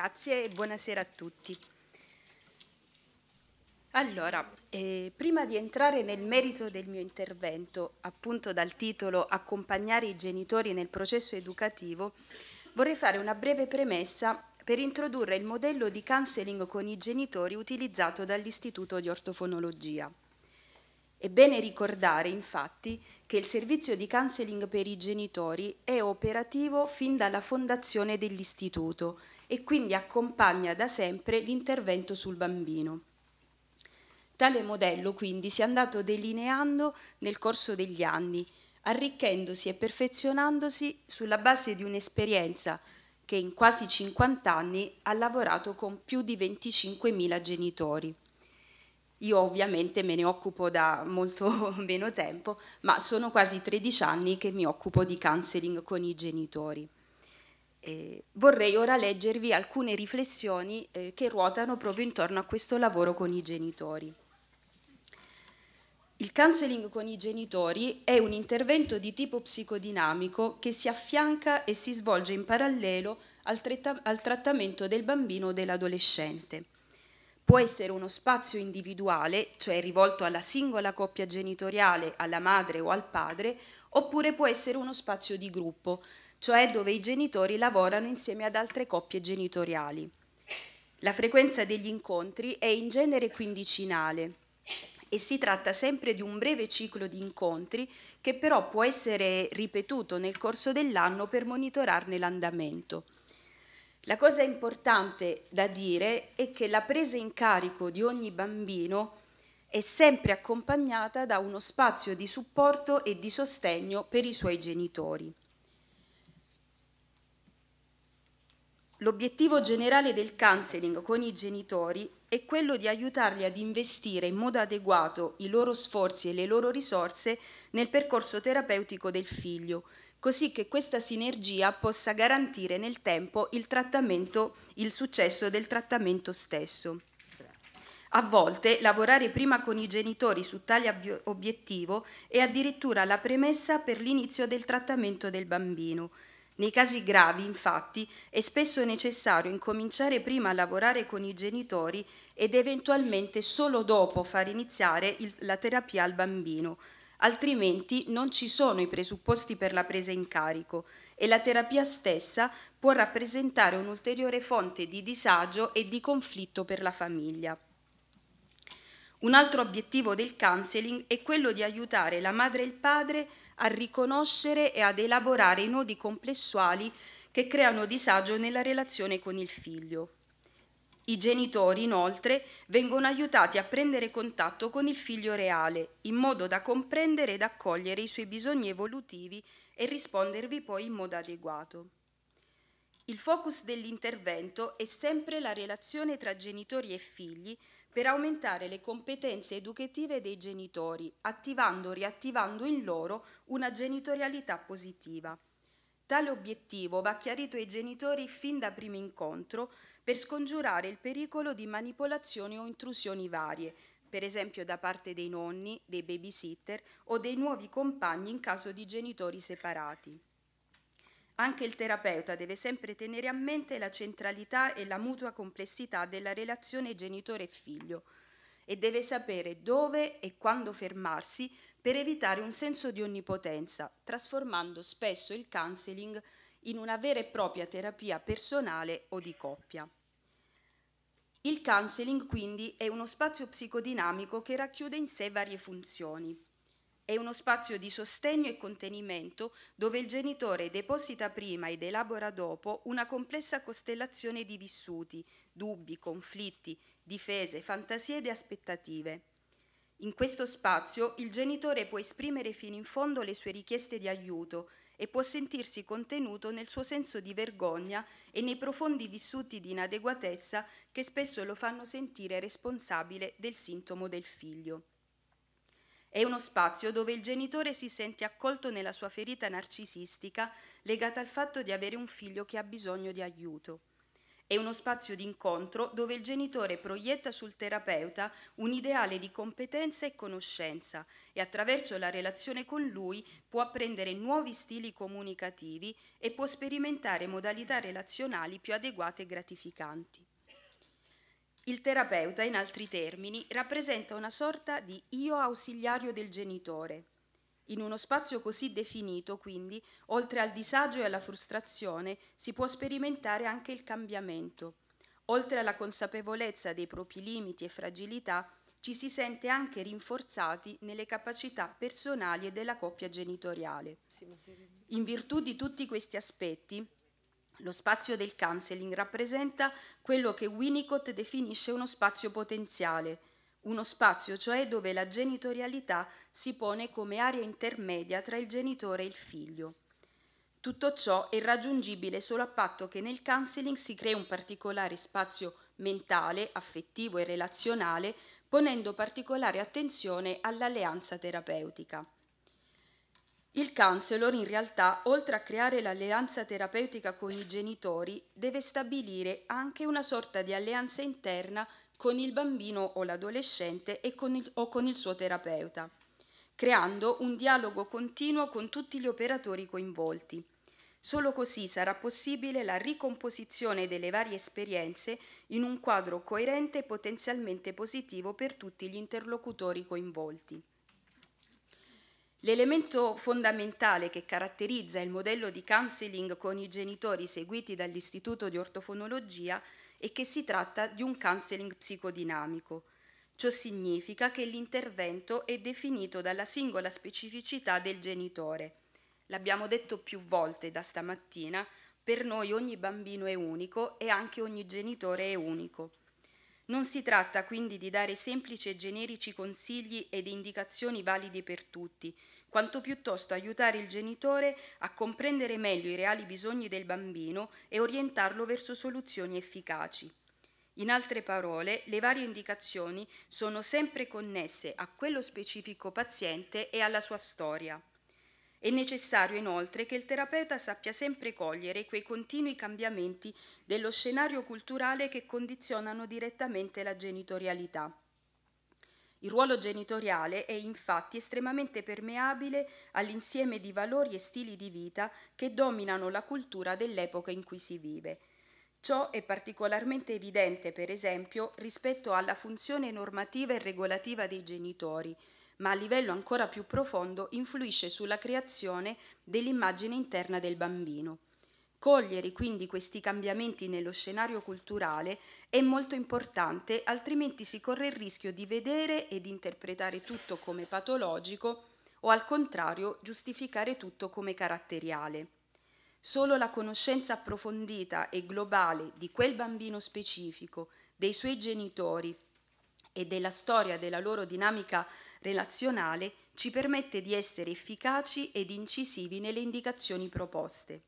Grazie e buonasera a tutti. Allora, eh, prima di entrare nel merito del mio intervento, appunto dal titolo Accompagnare i genitori nel processo educativo, vorrei fare una breve premessa per introdurre il modello di counseling con i genitori utilizzato dall'Istituto di Ortofonologia. È bene ricordare infatti che il servizio di counseling per i genitori è operativo fin dalla fondazione dell'istituto e quindi accompagna da sempre l'intervento sul bambino. Tale modello quindi si è andato delineando nel corso degli anni, arricchendosi e perfezionandosi sulla base di un'esperienza che in quasi 50 anni ha lavorato con più di 25.000 genitori. Io ovviamente me ne occupo da molto meno tempo, ma sono quasi 13 anni che mi occupo di counseling con i genitori. Eh, vorrei ora leggervi alcune riflessioni eh, che ruotano proprio intorno a questo lavoro con i genitori. Il counseling con i genitori è un intervento di tipo psicodinamico che si affianca e si svolge in parallelo al, al trattamento del bambino o dell'adolescente può essere uno spazio individuale, cioè rivolto alla singola coppia genitoriale, alla madre o al padre, oppure può essere uno spazio di gruppo, cioè dove i genitori lavorano insieme ad altre coppie genitoriali. La frequenza degli incontri è in genere quindicinale e si tratta sempre di un breve ciclo di incontri che però può essere ripetuto nel corso dell'anno per monitorarne l'andamento. La cosa importante da dire è che la presa in carico di ogni bambino è sempre accompagnata da uno spazio di supporto e di sostegno per i suoi genitori. L'obiettivo generale del counseling con i genitori è quello di aiutarli ad investire in modo adeguato i loro sforzi e le loro risorse nel percorso terapeutico del figlio così che questa sinergia possa garantire nel tempo il, il successo del trattamento stesso. A volte lavorare prima con i genitori su tale obiettivo è addirittura la premessa per l'inizio del trattamento del bambino. Nei casi gravi, infatti, è spesso necessario incominciare prima a lavorare con i genitori ed eventualmente solo dopo far iniziare il, la terapia al bambino, altrimenti non ci sono i presupposti per la presa in carico e la terapia stessa può rappresentare un'ulteriore fonte di disagio e di conflitto per la famiglia. Un altro obiettivo del counseling è quello di aiutare la madre e il padre a riconoscere e ad elaborare i nodi complessuali che creano disagio nella relazione con il figlio. I genitori, inoltre, vengono aiutati a prendere contatto con il figlio reale, in modo da comprendere ed accogliere i suoi bisogni evolutivi e rispondervi poi in modo adeguato. Il focus dell'intervento è sempre la relazione tra genitori e figli per aumentare le competenze educative dei genitori, attivando e riattivando in loro una genitorialità positiva. Tale obiettivo va chiarito ai genitori fin da primo incontro per scongiurare il pericolo di manipolazioni o intrusioni varie, per esempio da parte dei nonni, dei babysitter o dei nuovi compagni in caso di genitori separati. Anche il terapeuta deve sempre tenere a mente la centralità e la mutua complessità della relazione genitore-figlio e deve sapere dove e quando fermarsi per evitare un senso di onnipotenza, trasformando spesso il counseling in una vera e propria terapia personale o di coppia. Il counseling quindi è uno spazio psicodinamico che racchiude in sé varie funzioni. È uno spazio di sostegno e contenimento dove il genitore deposita prima ed elabora dopo una complessa costellazione di vissuti, dubbi, conflitti, difese, fantasie ed aspettative. In questo spazio il genitore può esprimere fino in fondo le sue richieste di aiuto, e può sentirsi contenuto nel suo senso di vergogna e nei profondi vissuti di inadeguatezza che spesso lo fanno sentire responsabile del sintomo del figlio. È uno spazio dove il genitore si sente accolto nella sua ferita narcisistica legata al fatto di avere un figlio che ha bisogno di aiuto. È uno spazio di incontro dove il genitore proietta sul terapeuta un ideale di competenza e conoscenza e attraverso la relazione con lui può apprendere nuovi stili comunicativi e può sperimentare modalità relazionali più adeguate e gratificanti. Il terapeuta, in altri termini, rappresenta una sorta di io ausiliario del genitore in uno spazio così definito, quindi, oltre al disagio e alla frustrazione, si può sperimentare anche il cambiamento. Oltre alla consapevolezza dei propri limiti e fragilità, ci si sente anche rinforzati nelle capacità personali e della coppia genitoriale. In virtù di tutti questi aspetti, lo spazio del counseling rappresenta quello che Winnicott definisce uno spazio potenziale, uno spazio cioè dove la genitorialità si pone come area intermedia tra il genitore e il figlio. Tutto ciò è raggiungibile solo a patto che nel counseling si crei un particolare spazio mentale, affettivo e relazionale, ponendo particolare attenzione all'alleanza terapeutica. Il counselor in realtà, oltre a creare l'alleanza terapeutica con i genitori, deve stabilire anche una sorta di alleanza interna con il bambino o l'adolescente o con il suo terapeuta, creando un dialogo continuo con tutti gli operatori coinvolti. Solo così sarà possibile la ricomposizione delle varie esperienze in un quadro coerente e potenzialmente positivo per tutti gli interlocutori coinvolti. L'elemento fondamentale che caratterizza il modello di counseling con i genitori seguiti dall'Istituto di Ortofonologia e che si tratta di un counseling psicodinamico. Ciò significa che l'intervento è definito dalla singola specificità del genitore. L'abbiamo detto più volte da stamattina, per noi ogni bambino è unico e anche ogni genitore è unico. Non si tratta quindi di dare semplici e generici consigli ed indicazioni validi per tutti, quanto piuttosto aiutare il genitore a comprendere meglio i reali bisogni del bambino e orientarlo verso soluzioni efficaci. In altre parole, le varie indicazioni sono sempre connesse a quello specifico paziente e alla sua storia. È necessario inoltre che il terapeuta sappia sempre cogliere quei continui cambiamenti dello scenario culturale che condizionano direttamente la genitorialità. Il ruolo genitoriale è infatti estremamente permeabile all'insieme di valori e stili di vita che dominano la cultura dell'epoca in cui si vive. Ciò è particolarmente evidente, per esempio, rispetto alla funzione normativa e regolativa dei genitori, ma a livello ancora più profondo influisce sulla creazione dell'immagine interna del bambino. Cogliere quindi questi cambiamenti nello scenario culturale è molto importante, altrimenti si corre il rischio di vedere ed interpretare tutto come patologico o al contrario giustificare tutto come caratteriale. Solo la conoscenza approfondita e globale di quel bambino specifico, dei suoi genitori e della storia della loro dinamica relazionale ci permette di essere efficaci ed incisivi nelle indicazioni proposte.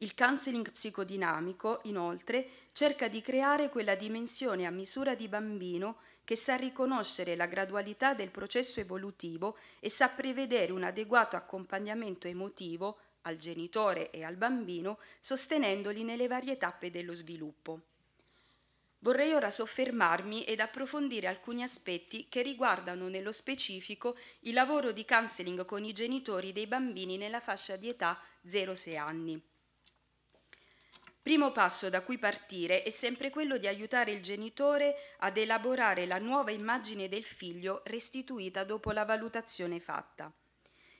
Il counseling psicodinamico, inoltre, cerca di creare quella dimensione a misura di bambino che sa riconoscere la gradualità del processo evolutivo e sa prevedere un adeguato accompagnamento emotivo al genitore e al bambino, sostenendoli nelle varie tappe dello sviluppo. Vorrei ora soffermarmi ed approfondire alcuni aspetti che riguardano nello specifico il lavoro di counseling con i genitori dei bambini nella fascia di età 0-6 anni. Primo passo da cui partire è sempre quello di aiutare il genitore ad elaborare la nuova immagine del figlio restituita dopo la valutazione fatta.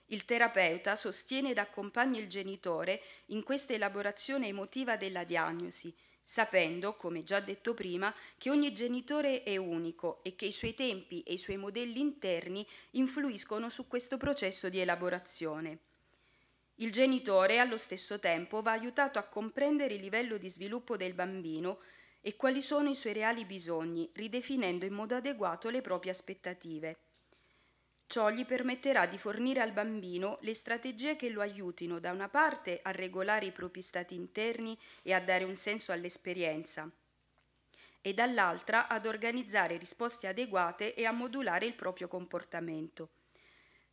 Il terapeuta sostiene ed accompagna il genitore in questa elaborazione emotiva della diagnosi, sapendo, come già detto prima, che ogni genitore è unico e che i suoi tempi e i suoi modelli interni influiscono su questo processo di elaborazione. Il genitore allo stesso tempo va aiutato a comprendere il livello di sviluppo del bambino e quali sono i suoi reali bisogni, ridefinendo in modo adeguato le proprie aspettative. Ciò gli permetterà di fornire al bambino le strategie che lo aiutino da una parte a regolare i propri stati interni e a dare un senso all'esperienza e dall'altra ad organizzare risposte adeguate e a modulare il proprio comportamento.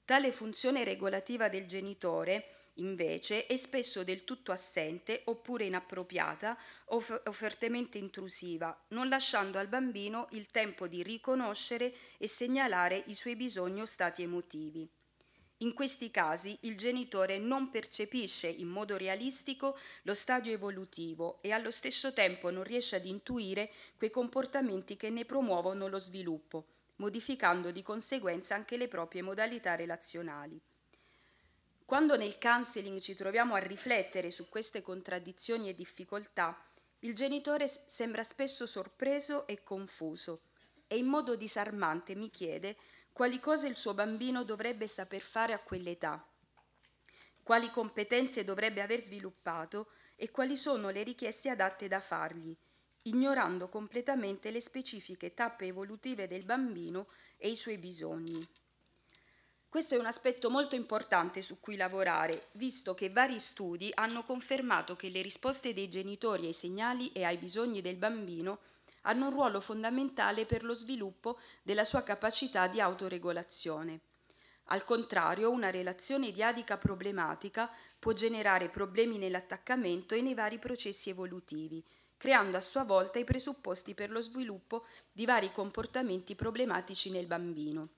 Tale funzione regolativa del genitore invece, è spesso del tutto assente oppure inappropriata o, o fortemente intrusiva, non lasciando al bambino il tempo di riconoscere e segnalare i suoi bisogni o stati emotivi. In questi casi il genitore non percepisce in modo realistico lo stadio evolutivo e allo stesso tempo non riesce ad intuire quei comportamenti che ne promuovono lo sviluppo, modificando di conseguenza anche le proprie modalità relazionali. Quando nel counseling ci troviamo a riflettere su queste contraddizioni e difficoltà, il genitore sembra spesso sorpreso e confuso e in modo disarmante mi chiede quali cose il suo bambino dovrebbe saper fare a quell'età, quali competenze dovrebbe aver sviluppato e quali sono le richieste adatte da fargli, ignorando completamente le specifiche tappe evolutive del bambino e i suoi bisogni. Questo è un aspetto molto importante su cui lavorare, visto che vari studi hanno confermato che le risposte dei genitori ai segnali e ai bisogni del bambino hanno un ruolo fondamentale per lo sviluppo della sua capacità di autoregolazione. Al contrario, una relazione diadica problematica può generare problemi nell'attaccamento e nei vari processi evolutivi, creando a sua volta i presupposti per lo sviluppo di vari comportamenti problematici nel bambino.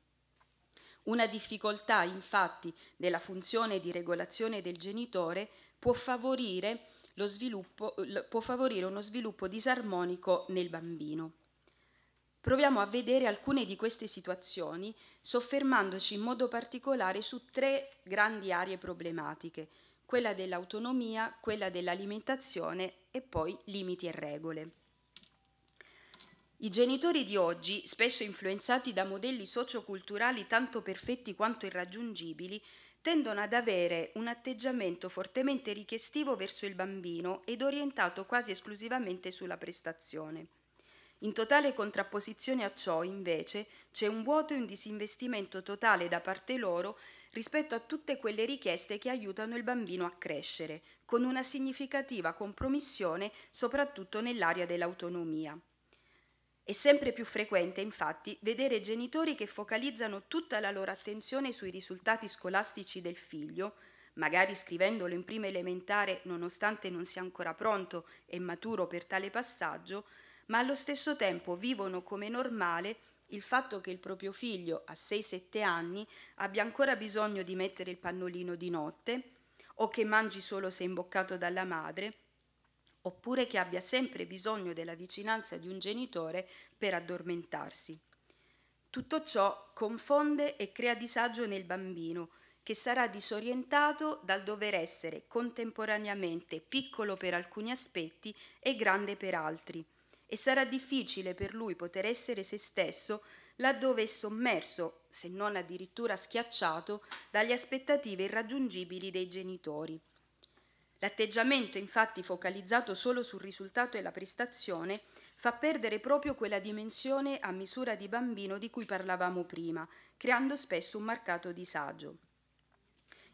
Una difficoltà infatti della funzione di regolazione del genitore può favorire, sviluppo, può favorire uno sviluppo disarmonico nel bambino. Proviamo a vedere alcune di queste situazioni soffermandoci in modo particolare su tre grandi aree problematiche, quella dell'autonomia, quella dell'alimentazione e poi limiti e regole. I genitori di oggi, spesso influenzati da modelli socioculturali tanto perfetti quanto irraggiungibili, tendono ad avere un atteggiamento fortemente richiestivo verso il bambino ed orientato quasi esclusivamente sulla prestazione. In totale contrapposizione a ciò, invece, c'è un vuoto e un disinvestimento totale da parte loro rispetto a tutte quelle richieste che aiutano il bambino a crescere, con una significativa compromissione soprattutto nell'area dell'autonomia. È sempre più frequente, infatti, vedere genitori che focalizzano tutta la loro attenzione sui risultati scolastici del figlio, magari scrivendolo in prima elementare nonostante non sia ancora pronto e maturo per tale passaggio, ma allo stesso tempo vivono come normale il fatto che il proprio figlio a 6-7 anni abbia ancora bisogno di mettere il pannolino di notte o che mangi solo se imboccato dalla madre oppure che abbia sempre bisogno della vicinanza di un genitore per addormentarsi. Tutto ciò confonde e crea disagio nel bambino, che sarà disorientato dal dover essere contemporaneamente piccolo per alcuni aspetti e grande per altri, e sarà difficile per lui poter essere se stesso laddove è sommerso, se non addirittura schiacciato, dalle aspettative irraggiungibili dei genitori. L'atteggiamento infatti focalizzato solo sul risultato e la prestazione fa perdere proprio quella dimensione a misura di bambino di cui parlavamo prima, creando spesso un marcato disagio.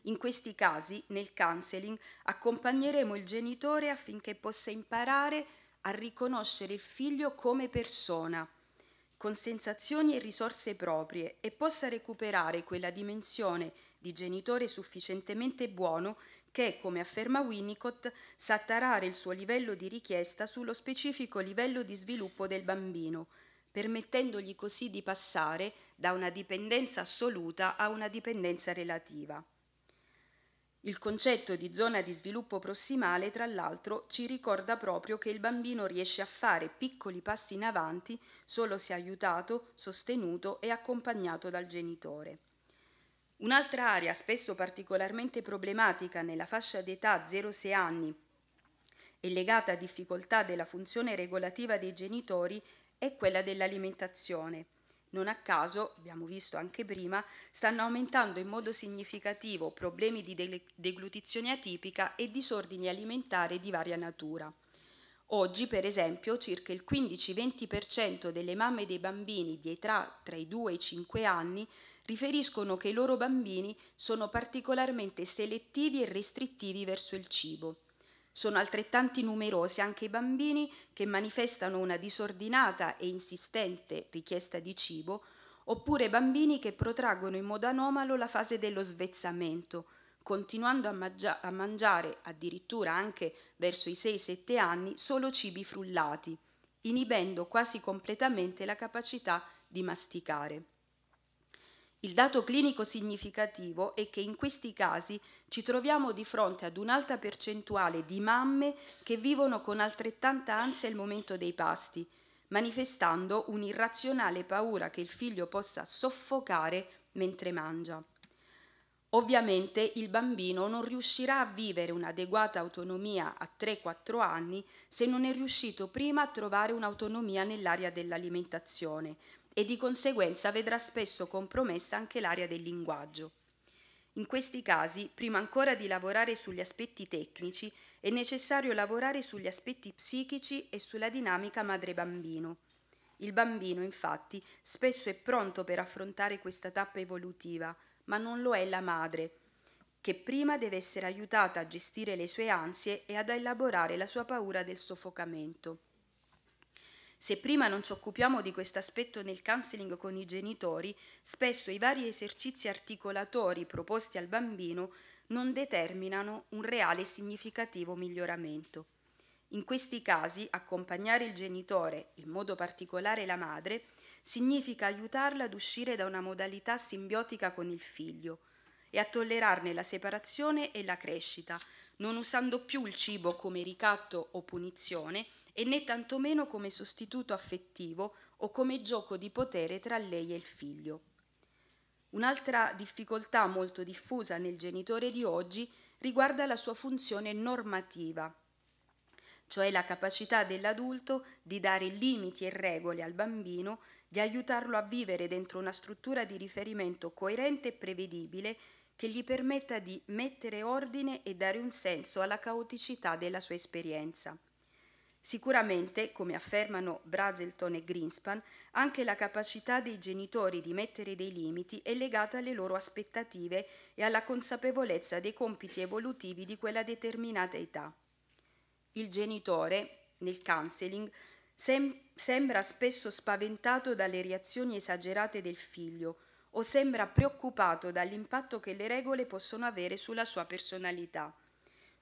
In questi casi, nel counseling, accompagneremo il genitore affinché possa imparare a riconoscere il figlio come persona, con sensazioni e risorse proprie e possa recuperare quella dimensione di genitore sufficientemente buono che, come afferma Winnicott, sa tarare il suo livello di richiesta sullo specifico livello di sviluppo del bambino, permettendogli così di passare da una dipendenza assoluta a una dipendenza relativa. Il concetto di zona di sviluppo prossimale, tra l'altro, ci ricorda proprio che il bambino riesce a fare piccoli passi in avanti solo se aiutato, sostenuto e accompagnato dal genitore. Un'altra area spesso particolarmente problematica nella fascia d'età 0-6 anni e legata a difficoltà della funzione regolativa dei genitori è quella dell'alimentazione. Non a caso, abbiamo visto anche prima, stanno aumentando in modo significativo problemi di deglutizione atipica e disordini alimentari di varia natura. Oggi, per esempio, circa il 15-20% delle mamme dei bambini di età tra i 2 e i 5 anni riferiscono che i loro bambini sono particolarmente selettivi e restrittivi verso il cibo. Sono altrettanti numerosi anche i bambini che manifestano una disordinata e insistente richiesta di cibo, oppure bambini che protraggono in modo anomalo la fase dello svezzamento, continuando a, mangia- a mangiare addirittura anche verso i 6-7 anni solo cibi frullati, inibendo quasi completamente la capacità di masticare. Il dato clinico significativo è che in questi casi ci troviamo di fronte ad un'alta percentuale di mamme che vivono con altrettanta ansia il momento dei pasti, manifestando un'irrazionale paura che il figlio possa soffocare mentre mangia. Ovviamente il bambino non riuscirà a vivere un'adeguata autonomia a 3-4 anni se non è riuscito prima a trovare un'autonomia nell'area dell'alimentazione e di conseguenza vedrà spesso compromessa anche l'area del linguaggio. In questi casi, prima ancora di lavorare sugli aspetti tecnici, è necessario lavorare sugli aspetti psichici e sulla dinamica madre-bambino. Il bambino, infatti, spesso è pronto per affrontare questa tappa evolutiva, ma non lo è la madre, che prima deve essere aiutata a gestire le sue ansie e ad elaborare la sua paura del soffocamento. Se prima non ci occupiamo di questo aspetto nel counseling con i genitori, spesso i vari esercizi articolatori proposti al bambino non determinano un reale e significativo miglioramento. In questi casi accompagnare il genitore, in modo particolare la madre, significa aiutarla ad uscire da una modalità simbiotica con il figlio e a tollerarne la separazione e la crescita, non usando più il cibo come ricatto o punizione e né tantomeno come sostituto affettivo o come gioco di potere tra lei e il figlio. Un'altra difficoltà molto diffusa nel genitore di oggi riguarda la sua funzione normativa cioè la capacità dell'adulto di dare limiti e regole al bambino, di aiutarlo a vivere dentro una struttura di riferimento coerente e prevedibile che gli permetta di mettere ordine e dare un senso alla caoticità della sua esperienza. Sicuramente, come affermano Brazelton e Greenspan, anche la capacità dei genitori di mettere dei limiti è legata alle loro aspettative e alla consapevolezza dei compiti evolutivi di quella determinata età. Il genitore, nel counseling, sem sembra spesso spaventato dalle reazioni esagerate del figlio o sembra preoccupato dall'impatto che le regole possono avere sulla sua personalità,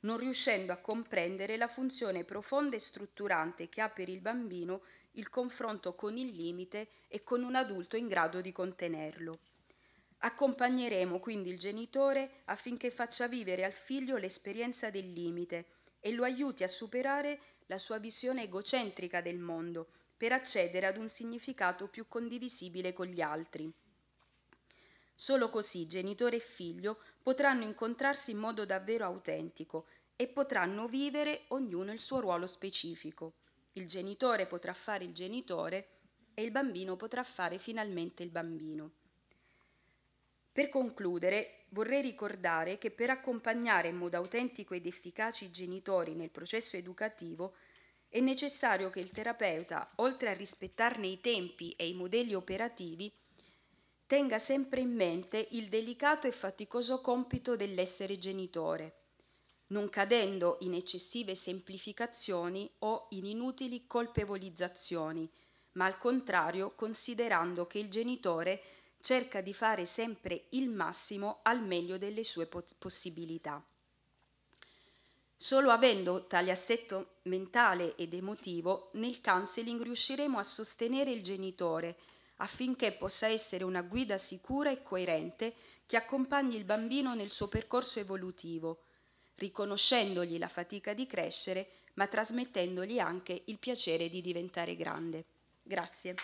non riuscendo a comprendere la funzione profonda e strutturante che ha per il bambino il confronto con il limite e con un adulto in grado di contenerlo. Accompagneremo quindi il genitore affinché faccia vivere al figlio l'esperienza del limite, e lo aiuti a superare la sua visione egocentrica del mondo per accedere ad un significato più condivisibile con gli altri. Solo così genitore e figlio potranno incontrarsi in modo davvero autentico e potranno vivere ognuno il suo ruolo specifico. Il genitore potrà fare il genitore e il bambino potrà fare finalmente il bambino. Per concludere, vorrei ricordare che per accompagnare in modo autentico ed efficace i genitori nel processo educativo è necessario che il terapeuta, oltre a rispettarne i tempi e i modelli operativi, tenga sempre in mente il delicato e faticoso compito dell'essere genitore, non cadendo in eccessive semplificazioni o in inutili colpevolizzazioni, ma al contrario considerando che il genitore cerca di fare sempre il massimo al meglio delle sue possibilità. Solo avendo tale assetto mentale ed emotivo, nel counseling riusciremo a sostenere il genitore affinché possa essere una guida sicura e coerente che accompagni il bambino nel suo percorso evolutivo, riconoscendogli la fatica di crescere, ma trasmettendogli anche il piacere di diventare grande. Grazie.